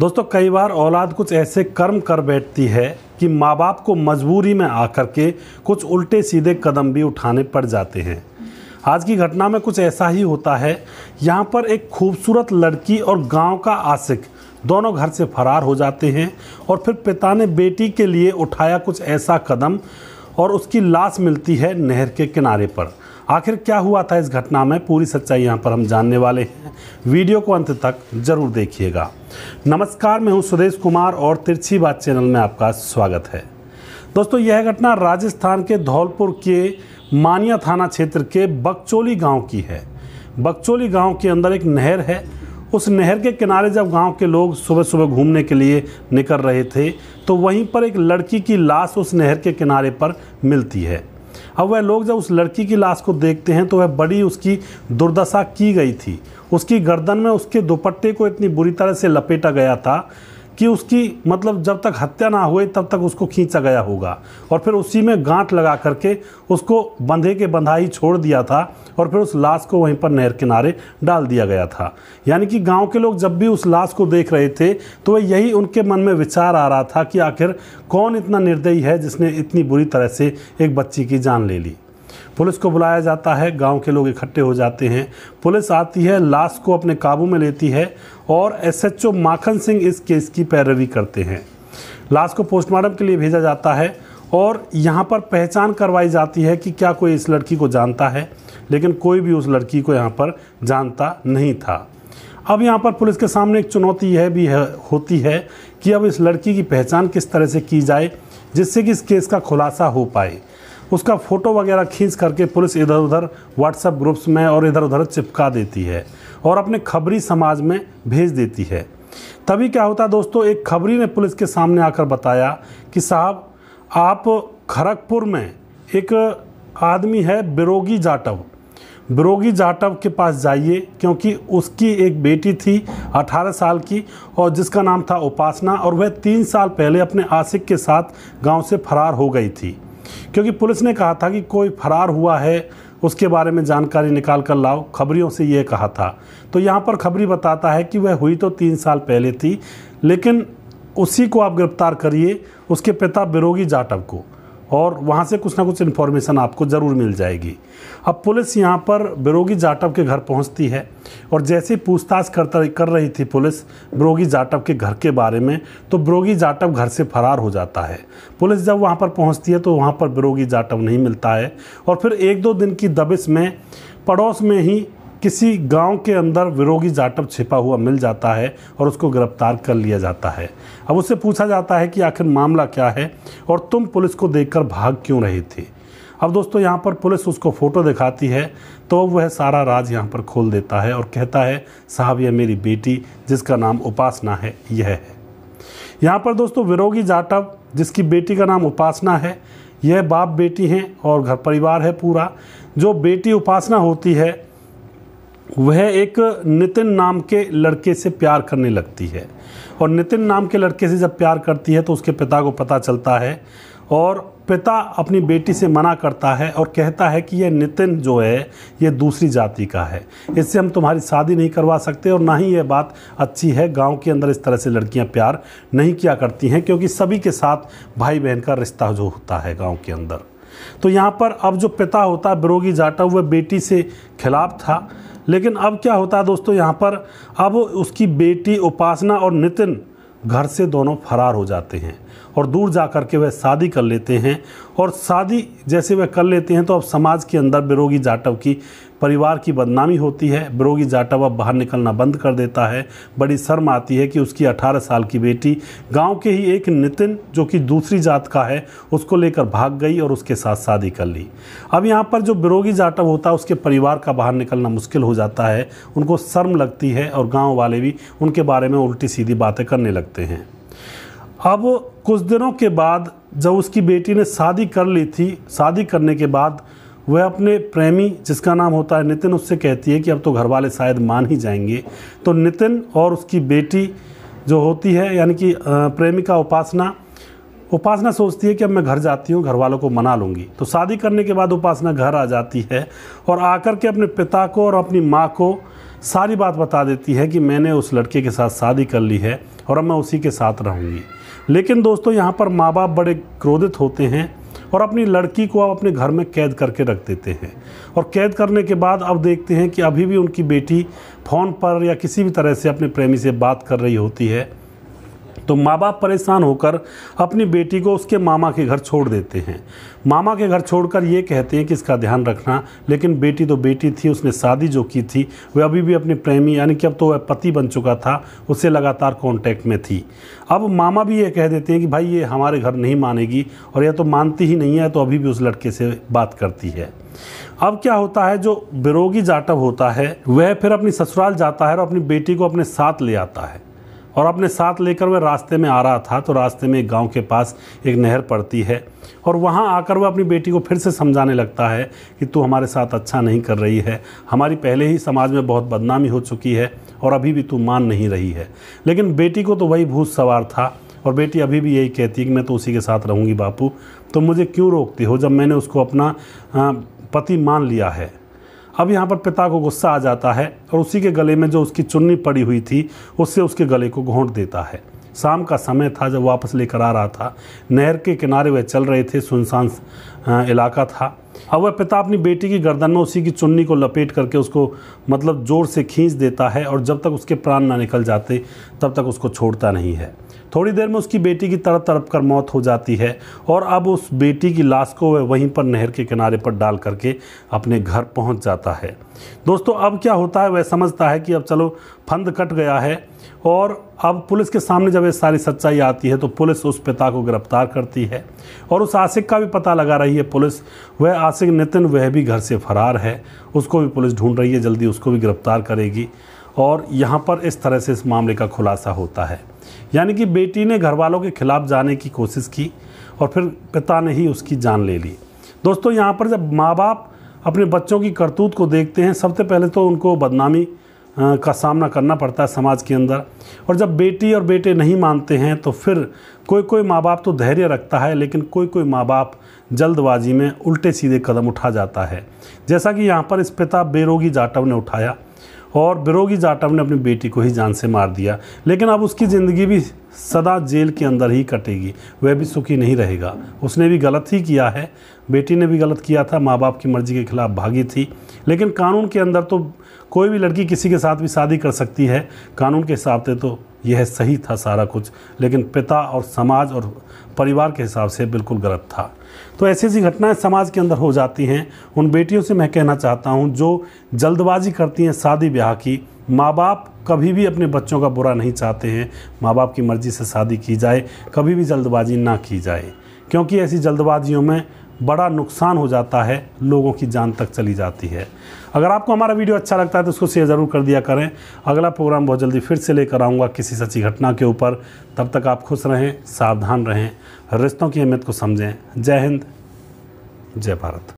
दोस्तों कई बार औलाद कुछ ऐसे कर्म कर बैठती है कि माँ बाप को मजबूरी में आकर के कुछ उल्टे सीधे कदम भी उठाने पड़ जाते हैं आज की घटना में कुछ ऐसा ही होता है यहाँ पर एक खूबसूरत लड़की और गांव का आशिक दोनों घर से फरार हो जाते हैं और फिर पिता ने बेटी के लिए उठाया कुछ ऐसा कदम और उसकी लाश मिलती है नहर के किनारे पर आखिर क्या हुआ था इस घटना में पूरी सच्चाई यहाँ पर हम जानने वाले हैं वीडियो को अंत तक जरूर देखिएगा नमस्कार मैं हूँ सुरेश कुमार और तिरछी बात चैनल में आपका स्वागत है दोस्तों यह घटना राजस्थान के धौलपुर के मानिया थाना क्षेत्र के बगचोली गांव की है बगचोली गांव के अंदर एक नहर है उस नहर के किनारे जब गांव के लोग सुबह सुबह घूमने के लिए निकल रहे थे तो वहीं पर एक लड़की की लाश उस नहर के किनारे पर मिलती है अब वह लोग जब उस लड़की की लाश को देखते हैं तो वह बड़ी उसकी दुर्दशा की गई थी उसकी गर्दन में उसके दुपट्टे को इतनी बुरी तरह से लपेटा गया था कि उसकी मतलब जब तक हत्या ना हुए तब तक उसको खींचा गया होगा और फिर उसी में गांठ लगा करके उसको बंधे के बंधाई छोड़ दिया था और फिर उस लाश को वहीं पर नहर किनारे डाल दिया गया था यानी कि गांव के लोग जब भी उस लाश को देख रहे थे तो यही उनके मन में विचार आ रहा था कि आखिर कौन इतना निर्दयी है जिसने इतनी बुरी तरह से एक बच्ची की जान ले ली पुलिस को बुलाया जाता है गांव के लोग इकट्ठे हो जाते हैं पुलिस आती है लाश को अपने काबू में लेती है और एसएचओ माखन सिंह इस केस की पैरवी करते हैं लाश को पोस्टमार्टम के लिए भेजा जाता है और यहाँ पर पहचान करवाई जाती है कि क्या कोई इस लड़की को जानता है लेकिन कोई भी उस लड़की को यहाँ पर जानता नहीं था अब यहाँ पर पुलिस के सामने एक चुनौती यह भी है, होती है कि अब इस लड़की की पहचान किस तरह से की जाए जिससे कि इस केस का खुलासा हो पाए उसका फ़ोटो वगैरह खींच करके पुलिस इधर उधर व्हाट्सएप ग्रुप्स में और इधर उधर चिपका देती है और अपने खबरी समाज में भेज देती है तभी क्या होता दोस्तों एक खबरी ने पुलिस के सामने आकर बताया कि साहब आप खड़गपुर में एक आदमी है बिरोगी जाटव बिरोगी जाटव के पास जाइए क्योंकि उसकी एक बेटी थी 18 साल की और जिसका नाम था उपासना और वह तीन साल पहले अपने आशिक के साथ गांव से फरार हो गई थी क्योंकि पुलिस ने कहा था कि कोई फरार हुआ है उसके बारे में जानकारी निकाल कर लाओ खबरियों से ये कहा था तो यहाँ पर खबरी बताता है कि वह हुई तो तीन साल पहले थी लेकिन उसी को आप गिरफ्तार करिए उसके पिता बिरोगी जाटव को और वहाँ से कुछ ना कुछ इन्फॉर्मेशन आपको ज़रूर मिल जाएगी अब पुलिस यहाँ पर बिरोगी जाटव के घर पहुँचती है और जैसे पूछताछ करता कर रही थी पुलिस बिरोगी जाटव के घर के बारे में तो बिरोगी जाटव घर से फरार हो जाता है पुलिस जब वहाँ पर पहुँचती है तो वहाँ पर बिरोगी जाटव नहीं मिलता है और फिर एक दो दिन की दबिश में पड़ोस में ही किसी गांव के अंदर विरोगी जाटव छिपा हुआ मिल जाता है और उसको गिरफ्तार कर लिया जाता है अब उससे पूछा जाता है कि आखिर मामला क्या है और तुम पुलिस को देखकर भाग क्यों रही थी अब दोस्तों यहाँ पर पुलिस उसको फ़ोटो दिखाती है तो वह सारा राज यहाँ पर खोल देता है और कहता है साहब यह मेरी बेटी जिसका नाम उपासना है यह है यहाँ पर दोस्तों विरोगी जाटव जिसकी बेटी का नाम उपासना है यह बाप बेटी हैं और घर परिवार है पूरा जो बेटी उपासना होती है वह एक नितिन नाम के लड़के से प्यार करने लगती है और नितिन नाम के लड़के से जब प्यार करती है तो उसके पिता को पता चलता है और पिता अपनी बेटी से मना करता है और कहता है कि यह नितिन जो है ये दूसरी जाति का है इससे हम तुम्हारी शादी नहीं करवा सकते और ना ही यह बात अच्छी है गांव के अंदर इस तरह से लड़कियां प्यार नहीं किया करती हैं क्योंकि सभी के साथ भाई बहन का रिश्ता जो होता है गांव के अंदर तो यहाँ पर अब जो पिता होता बिरोगी जाटा हुआ बेटी से खिलाफ था लेकिन अब क्या होता है दोस्तों यहाँ पर अब उसकी बेटी उपासना और नितिन घर से दोनों फरार हो जाते हैं और दूर जा कर के वह शादी कर लेते हैं और शादी जैसे वह कर लेते हैं तो अब समाज के अंदर बिरोगी जाटव की परिवार की बदनामी होती है बिरोगी जाटव अब बाहर निकलना बंद कर देता है बड़ी शर्म आती है कि उसकी 18 साल की बेटी गांव के ही एक नितिन जो कि दूसरी जात का है उसको लेकर भाग गई और उसके साथ शादी कर ली अब यहाँ पर जो बिरोगी जाटव होता है उसके परिवार का बाहर निकलना मुश्किल हो जाता है उनको शर्म लगती है और गाँव वाले भी उनके बारे में उल्टी सीधी बातें करने लगते हैं अब कुछ दिनों के बाद जब उसकी बेटी ने शादी कर ली थी शादी करने के बाद वह अपने प्रेमी जिसका नाम होता है नितिन उससे कहती है कि अब तो घर वाले शायद मान ही जाएंगे तो नितिन और उसकी बेटी जो होती है यानी कि प्रेमिका उपासना उपासना सोचती है कि अब मैं घर जाती हूँ घर वालों को मना लूँगी तो शादी करने के बाद उपासना घर आ जाती है और आकर के अपने पिता को और अपनी माँ को सारी बात बता देती है कि मैंने उस लड़के के साथ शादी कर ली है और अब मैं उसी के साथ रहूँगी लेकिन दोस्तों यहाँ पर माँ बाप बड़े क्रोधित होते हैं और अपनी लड़की को अब अपने घर में कैद करके रख देते हैं और कैद करने के बाद अब देखते हैं कि अभी भी उनकी बेटी फ़ोन पर या किसी भी तरह से अपने प्रेमी से बात कर रही होती है तो माँ बाप परेशान होकर अपनी बेटी को उसके मामा के घर छोड़ देते हैं मामा के घर छोड़कर ये कहते हैं कि इसका ध्यान रखना लेकिन बेटी तो बेटी थी उसने शादी जो की थी वह अभी भी अपने प्रेमी यानी कि अब तो वह पति बन चुका था उससे लगातार कांटेक्ट में थी अब मामा भी ये कह देते हैं कि भाई ये हमारे घर नहीं मानेगी और यह तो मानती ही नहीं है तो अभी भी उस लड़के से बात करती है अब क्या होता है जो बिरोगी जाटव होता है वह फिर अपनी ससुराल जाता है और अपनी बेटी को अपने साथ ले आता है और अपने साथ लेकर वह रास्ते में आ रहा था तो रास्ते में एक गांव के पास एक नहर पड़ती है और वहाँ आकर वह अपनी बेटी को फिर से समझाने लगता है कि तू हमारे साथ अच्छा नहीं कर रही है हमारी पहले ही समाज में बहुत बदनामी हो चुकी है और अभी भी तू मान नहीं रही है लेकिन बेटी को तो वही भूत सवार था और बेटी अभी भी यही कहती है कि मैं तो उसी के साथ रहूँगी बापू तो मुझे क्यों रोकती हो जब मैंने उसको अपना पति मान लिया है अब यहाँ पर पिता को गुस्सा आ जाता है और उसी के गले में जो उसकी चुन्नी पड़ी हुई थी उससे उसके गले को घोंट देता है शाम का समय था जब वापस लेकर आ रहा था नहर के किनारे वह चल रहे थे सुनसान इलाका था अब वह पिता अपनी बेटी की गर्दन में उसी की चुन्नी को लपेट करके उसको मतलब ज़ोर से खींच देता है और जब तक उसके प्राण ना निकल जाते तब तक उसको छोड़ता नहीं है थोड़ी देर में उसकी बेटी की तड़प तड़प कर मौत हो जाती है और अब उस बेटी की लाश को वह वहीं पर नहर के किनारे पर डाल करके अपने घर पहुंच जाता है दोस्तों अब क्या होता है वह समझता है कि अब चलो फंद कट गया है और अब पुलिस के सामने जब ये सारी सच्चाई आती है तो पुलिस उस पिता को गिरफ्तार करती है और उस आशिक का भी पता लगा रही है पुलिस वह आशिक नितिन वह भी घर से फरार है उसको भी पुलिस ढूंढ रही है जल्दी उसको भी गिरफ्तार करेगी और यहाँ पर इस तरह से इस मामले का खुलासा होता है यानी कि बेटी ने घर वालों के खिलाफ जाने की कोशिश की और फिर पिता ने ही उसकी जान ले ली दोस्तों यहाँ पर जब माँ बाप अपने बच्चों की करतूत को देखते हैं सबसे पहले तो उनको बदनामी का सामना करना पड़ता है समाज के अंदर और जब बेटी और बेटे नहीं मानते हैं तो फिर कोई कोई माँ बाप तो धैर्य रखता है लेकिन कोई कोई माँ बाप जल्दबाजी में उल्टे सीधे कदम उठा जाता है जैसा कि यहाँ पर इस पिता बेरोगी जाटव ने उठाया और बिरोगी जाटव ने अपनी बेटी को ही जान से मार दिया लेकिन अब उसकी ज़िंदगी भी सदा जेल के अंदर ही कटेगी वह भी सुखी नहीं रहेगा उसने भी गलत ही किया है बेटी ने भी गलत किया था माँ बाप की मर्ज़ी के खिलाफ़ भागी थी लेकिन कानून के अंदर तो कोई भी लड़की किसी के साथ भी शादी कर सकती है कानून के हिसाब से तो यह सही था सारा कुछ लेकिन पिता और समाज और परिवार के हिसाब से बिल्कुल गलत था तो ऐसी ऐसी घटनाएं समाज के अंदर हो जाती हैं उन बेटियों से मैं कहना चाहता हूँ जो जल्दबाजी करती हैं शादी ब्याह की माँ बाप कभी भी अपने बच्चों का बुरा नहीं चाहते हैं माँ बाप की मर्ज़ी से शादी की जाए कभी भी जल्दबाजी ना की जाए क्योंकि ऐसी जल्दबाजियों में बड़ा नुकसान हो जाता है लोगों की जान तक चली जाती है अगर आपको हमारा वीडियो अच्छा लगता है तो उसको शेयर ज़रूर कर दिया करें अगला प्रोग्राम बहुत जल्दी फिर से लेकर आऊँगा किसी सच्ची घटना के ऊपर तब तक आप खुश रहें सावधान रहें रिश्तों की अहमियत को समझें जय हिंद जय भारत